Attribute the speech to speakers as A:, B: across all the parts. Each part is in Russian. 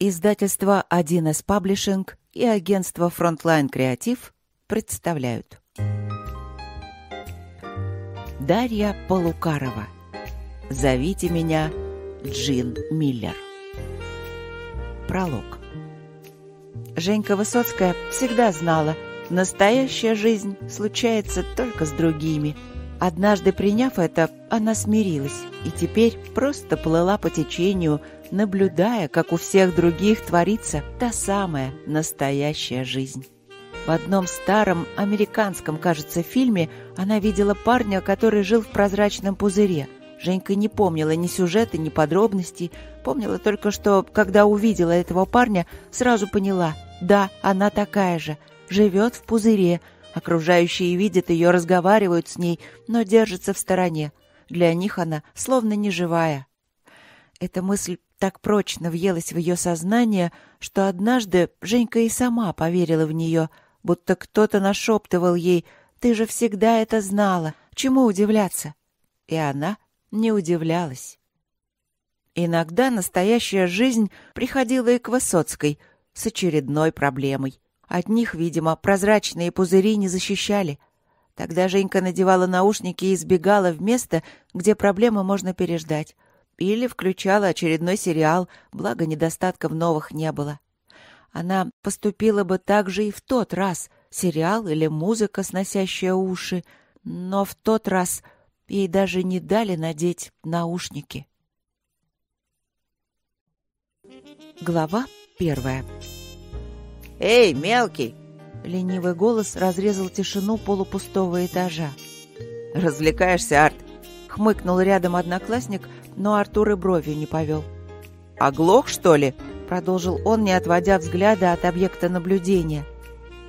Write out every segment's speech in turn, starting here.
A: Издательство 1С Паблишинг и агентство Frontline Креатив представляют. Дарья Полукарова. Зовите меня Джин Миллер. Пролог. Женька Высоцкая всегда знала, настоящая жизнь случается только с другими. Однажды приняв это, она смирилась и теперь просто плыла по течению – наблюдая, как у всех других творится та самая настоящая жизнь. В одном старом американском, кажется, фильме она видела парня, который жил в прозрачном пузыре. Женька не помнила ни сюжета, ни подробностей, помнила только, что, когда увидела этого парня, сразу поняла – да, она такая же, живет в пузыре, окружающие видят ее, разговаривают с ней, но держатся в стороне. Для них она словно неживая. Эта мысль так прочно въелась в ее сознание, что однажды Женька и сама поверила в нее, будто кто-то нашептывал ей «Ты же всегда это знала, чему удивляться?» И она не удивлялась. Иногда настоящая жизнь приходила и к Высоцкой с очередной проблемой. От них, видимо, прозрачные пузыри не защищали. Тогда Женька надевала наушники и избегала в место, где проблему можно переждать или включала очередной сериал, благо недостатков новых не было. Она поступила бы так же и в тот раз, сериал или музыка, сносящая уши, но в тот раз ей даже не дали надеть наушники. Глава первая. «Эй, мелкий!» Ленивый голос разрезал тишину полупустого этажа. «Развлекаешься, Арт?» — хмыкнул рядом одноклассник, но Артур и бровью не повел. «Оглох, что ли?» — продолжил он, не отводя взгляда от объекта наблюдения.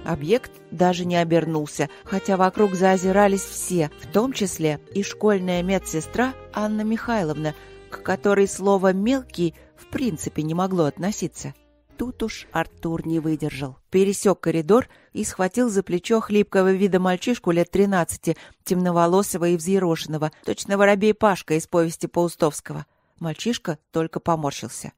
A: Объект даже не обернулся, хотя вокруг заозирались все, в том числе и школьная медсестра Анна Михайловна, к которой слово «мелкий» в принципе не могло относиться. Тут уж Артур не выдержал. Пересек коридор и схватил за плечо хлипкого вида мальчишку лет тринадцати, темноволосого и взъерошенного, точно воробей Пашка из повести Паустовского. Мальчишка только поморщился.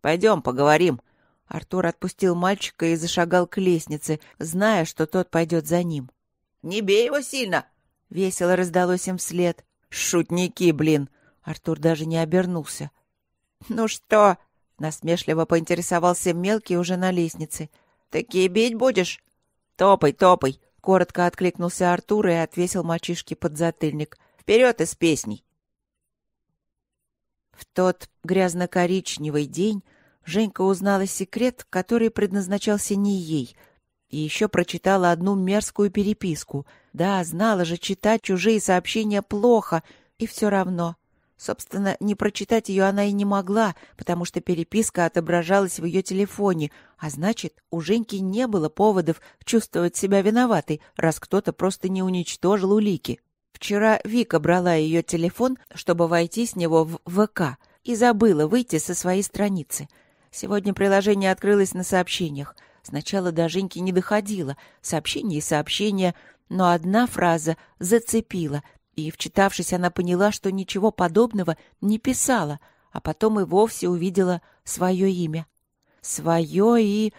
A: «Пойдем, поговорим». Артур отпустил мальчика и зашагал к лестнице, зная, что тот пойдет за ним. «Не бей его сильно!» — весело раздалось им вслед. «Шутники, блин!» Артур даже не обернулся. «Ну что?» Насмешливо поинтересовался мелкий уже на лестнице. «Такие бить будешь?» «Топай, топай!» — коротко откликнулся Артур и отвесил мальчишке подзатыльник. «Вперед из песней!» В тот грязно-коричневый день Женька узнала секрет, который предназначался не ей, и еще прочитала одну мерзкую переписку. Да, знала же, читать чужие сообщения плохо, и все равно — Собственно, не прочитать ее она и не могла, потому что переписка отображалась в ее телефоне, а значит, у Женьки не было поводов чувствовать себя виноватой, раз кто-то просто не уничтожил улики. Вчера Вика брала ее телефон, чтобы войти с него в ВК, и забыла выйти со своей страницы. Сегодня приложение открылось на сообщениях. Сначала до Женьки не доходило, сообщения и сообщения, но одна фраза зацепила — и, вчитавшись, она поняла, что ничего подобного не писала, а потом и вовсе увидела свое имя. Свое и...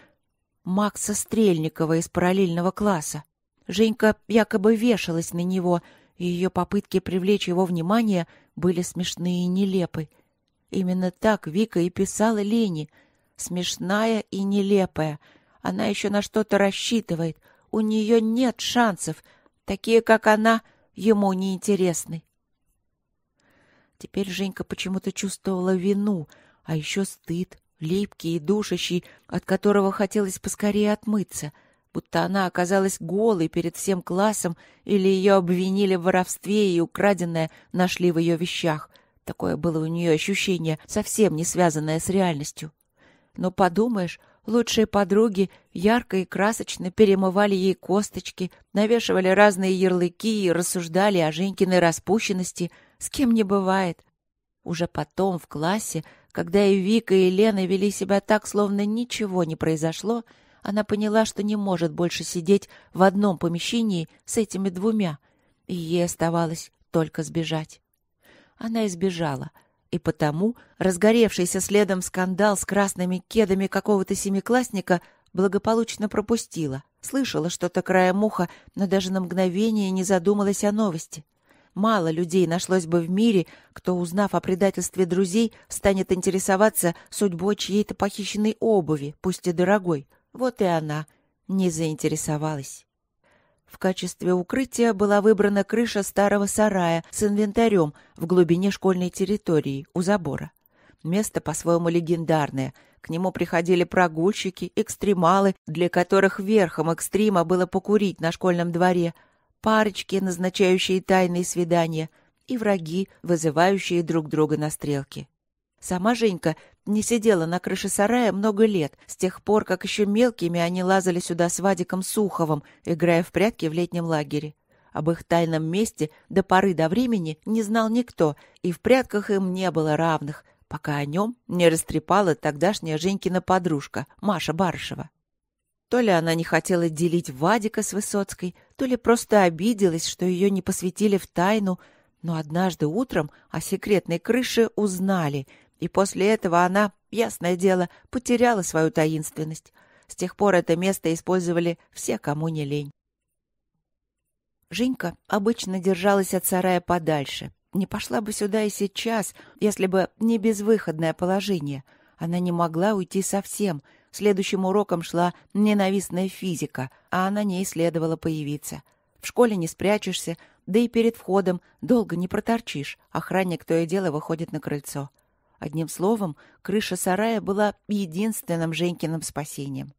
A: Макса Стрельникова из параллельного класса. Женька якобы вешалась на него, и ее попытки привлечь его внимание были смешные и нелепы. Именно так Вика и писала Лене. Смешная и нелепая. Она еще на что-то рассчитывает. У нее нет шансов. Такие, как она, — ему неинтересны. Теперь Женька почему-то чувствовала вину, а еще стыд, липкий и душащий, от которого хотелось поскорее отмыться, будто она оказалась голой перед всем классом или ее обвинили в воровстве и украденное нашли в ее вещах. Такое было у нее ощущение, совсем не связанное с реальностью. Но подумаешь, Лучшие подруги ярко и красочно перемывали ей косточки, навешивали разные ярлыки и рассуждали о Женькиной распущенности, с кем не бывает. Уже потом, в классе, когда и Вика, и Лена вели себя так, словно ничего не произошло, она поняла, что не может больше сидеть в одном помещении с этими двумя, и ей оставалось только сбежать. Она избежала — и потому разгоревшийся следом скандал с красными кедами какого-то семиклассника благополучно пропустила. Слышала что-то краем уха, но даже на мгновение не задумалась о новости. Мало людей нашлось бы в мире, кто, узнав о предательстве друзей, станет интересоваться судьбой чьей-то похищенной обуви, пусть и дорогой. Вот и она не заинтересовалась. В качестве укрытия была выбрана крыша старого сарая с инвентарем в глубине школьной территории, у забора. Место по-своему легендарное. К нему приходили прогульщики, экстремалы, для которых верхом экстрима было покурить на школьном дворе, парочки, назначающие тайные свидания, и враги, вызывающие друг друга на стрелки. Сама Женька не сидела на крыше сарая много лет, с тех пор, как еще мелкими они лазали сюда с Вадиком Суховым, играя в прятки в летнем лагере. Об их тайном месте до поры до времени не знал никто, и в прятках им не было равных, пока о нем не растрепала тогдашняя Женькина подружка, Маша Барышева. То ли она не хотела делить Вадика с Высоцкой, то ли просто обиделась, что ее не посвятили в тайну, но однажды утром о секретной крыше узнали — и после этого она, ясное дело, потеряла свою таинственность. С тех пор это место использовали все, кому не лень. Женька обычно держалась от сарая подальше. Не пошла бы сюда и сейчас, если бы не безвыходное положение. Она не могла уйти совсем. Следующим уроком шла ненавистная физика, а она не следовало появиться. В школе не спрячешься, да и перед входом долго не проторчишь. Охранник то и дело выходит на крыльцо. — Одним словом, крыша сарая была единственным Женькиным спасением.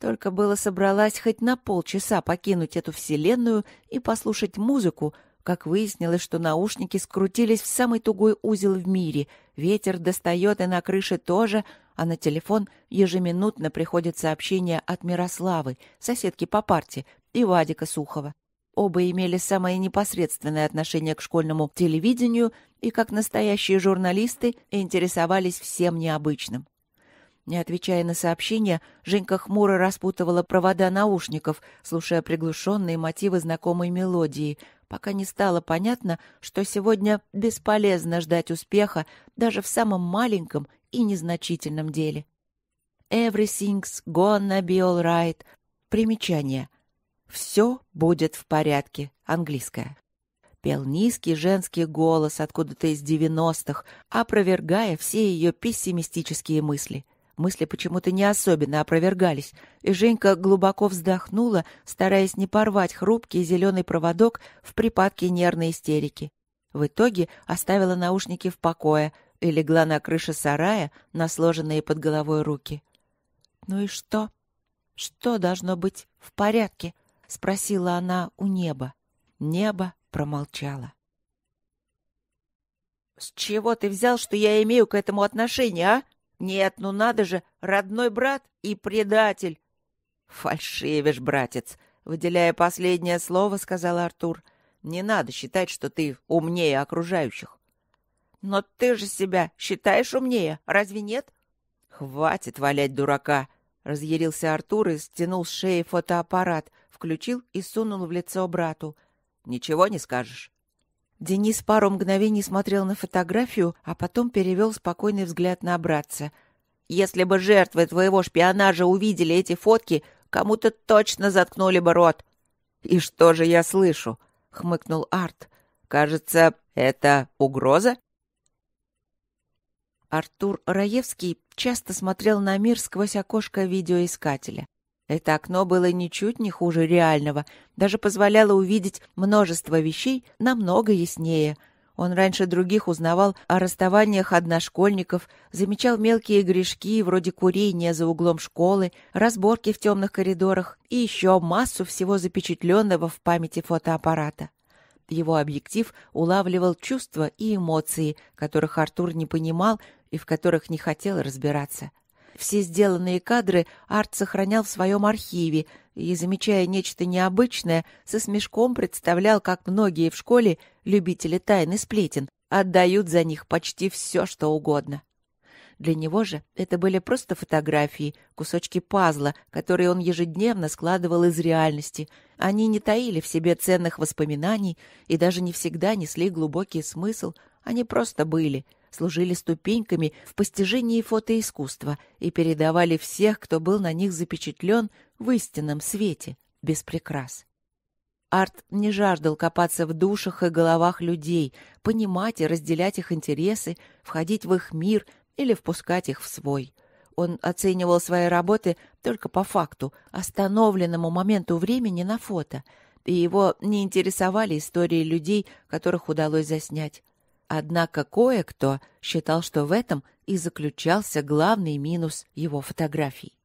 A: Только было собралась хоть на полчаса покинуть эту вселенную и послушать музыку, как выяснилось, что наушники скрутились в самый тугой узел в мире, ветер достает и на крыше тоже, а на телефон ежеминутно приходит сообщение от Мирославы, соседки по парте, и Вадика Сухова. Оба имели самое непосредственное отношение к школьному телевидению и, как настоящие журналисты, интересовались всем необычным. Не отвечая на сообщения, Женька хмуро распутывала провода наушников, слушая приглушенные мотивы знакомой мелодии, пока не стало понятно, что сегодня бесполезно ждать успеха даже в самом маленьком и незначительном деле. «Everything's gonna be alright». Примечание. Все будет в порядке. Английская. Пел низкий женский голос откуда-то из девяностых, опровергая все ее пессимистические мысли. Мысли почему-то не особенно опровергались, и Женька глубоко вздохнула, стараясь не порвать хрупкий зеленый проводок в припадке нервной истерики. В итоге оставила наушники в покое и легла на крыше сарая на сложенные под головой руки. «Ну и что? Что должно быть в порядке?» спросила она у неба. Небо промолчало. «С чего ты взял, что я имею к этому отношение, а? Нет, ну надо же, родной брат и предатель!» «Фальшивишь, братец!» — выделяя последнее слово, сказал Артур. «Не надо считать, что ты умнее окружающих». «Но ты же себя считаешь умнее, разве нет?» «Хватит валять дурака!» — разъярился Артур и стянул с шеи фотоаппарат, включил и сунул в лицо брату. «Ничего не скажешь?» Денис пару мгновений смотрел на фотографию, а потом перевел спокойный взгляд на братца. «Если бы жертвы твоего шпионажа увидели эти фотки, кому-то точно заткнули бы рот!» «И что же я слышу?» — хмыкнул Арт. «Кажется, это угроза?» Артур Раевский часто смотрел на мир сквозь окошко видеоискателя. Это окно было ничуть не хуже реального, даже позволяло увидеть множество вещей намного яснее. Он раньше других узнавал о расставаниях одношкольников, замечал мелкие грешки вроде курения за углом школы, разборки в темных коридорах и еще массу всего запечатленного в памяти фотоаппарата. Его объектив улавливал чувства и эмоции, которых Артур не понимал и в которых не хотел разбираться. Все сделанные кадры Арт сохранял в своем архиве и, замечая нечто необычное, со смешком представлял, как многие в школе, любители тайны сплетен, отдают за них почти все, что угодно. Для него же это были просто фотографии, кусочки пазла, которые он ежедневно складывал из реальности. Они не таили в себе ценных воспоминаний и даже не всегда несли глубокий смысл. Они просто были, служили ступеньками в постижении фотоискусства и передавали всех, кто был на них запечатлен, в истинном свете, без прикрас. Арт не жаждал копаться в душах и головах людей, понимать и разделять их интересы, входить в их мир — или впускать их в свой. Он оценивал свои работы только по факту, остановленному моменту времени на фото, и его не интересовали истории людей, которых удалось заснять. Однако кое-кто считал, что в этом и заключался главный минус его фотографий.